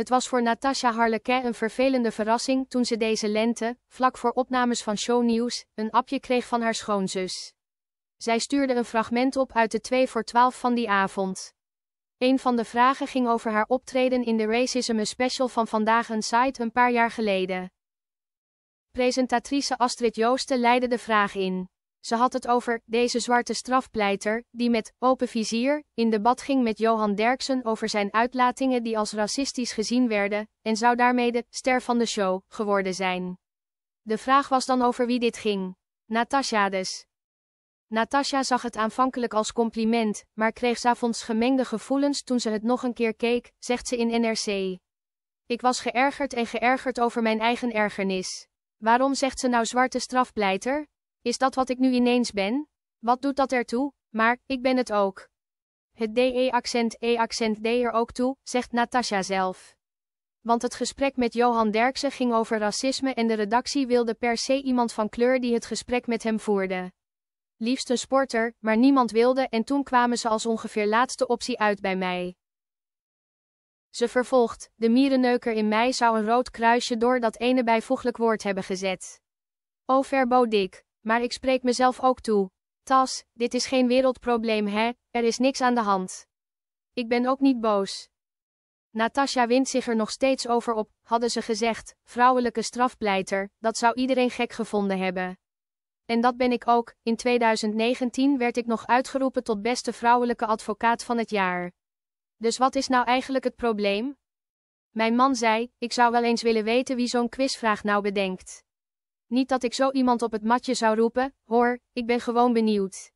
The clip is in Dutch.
Het was voor Natasha Harlequin een vervelende verrassing toen ze deze lente, vlak voor opnames van Show shownieuws, een appje kreeg van haar schoonzus. Zij stuurde een fragment op uit de 2 voor 12 van die avond. Een van de vragen ging over haar optreden in de Racism Special van Vandaag een site een paar jaar geleden. Presentatrice Astrid Joosten leidde de vraag in. Ze had het over deze zwarte strafpleiter, die met open vizier in debat ging met Johan Derksen over zijn uitlatingen die als racistisch gezien werden, en zou daarmee de ster van de show geworden zijn. De vraag was dan over wie dit ging. Natasha dus. Natasha zag het aanvankelijk als compliment, maar kreeg s'avonds gemengde gevoelens toen ze het nog een keer keek, zegt ze in NRC. Ik was geërgerd en geërgerd over mijn eigen ergernis. Waarom zegt ze nou zwarte strafpleiter? Is dat wat ik nu ineens ben? Wat doet dat ertoe? Maar, ik ben het ook. Het DE-accent E-accent D er ook toe, zegt Natasha zelf. Want het gesprek met Johan Derksen ging over racisme en de redactie wilde per se iemand van kleur die het gesprek met hem voerde. Liefst een sporter, maar niemand wilde en toen kwamen ze als ongeveer laatste optie uit bij mij. Ze vervolgt, de mierenneuker in mij zou een rood kruisje door dat ene bijvoeglijk woord hebben gezet. O verbo dik, maar ik spreek mezelf ook toe. Tas, dit is geen wereldprobleem hè, er is niks aan de hand. Ik ben ook niet boos. Natasja wint zich er nog steeds over op, hadden ze gezegd, vrouwelijke strafpleiter, dat zou iedereen gek gevonden hebben. En dat ben ik ook, in 2019 werd ik nog uitgeroepen tot beste vrouwelijke advocaat van het jaar. Dus wat is nou eigenlijk het probleem? Mijn man zei, ik zou wel eens willen weten wie zo'n quizvraag nou bedenkt. Niet dat ik zo iemand op het matje zou roepen, hoor, ik ben gewoon benieuwd.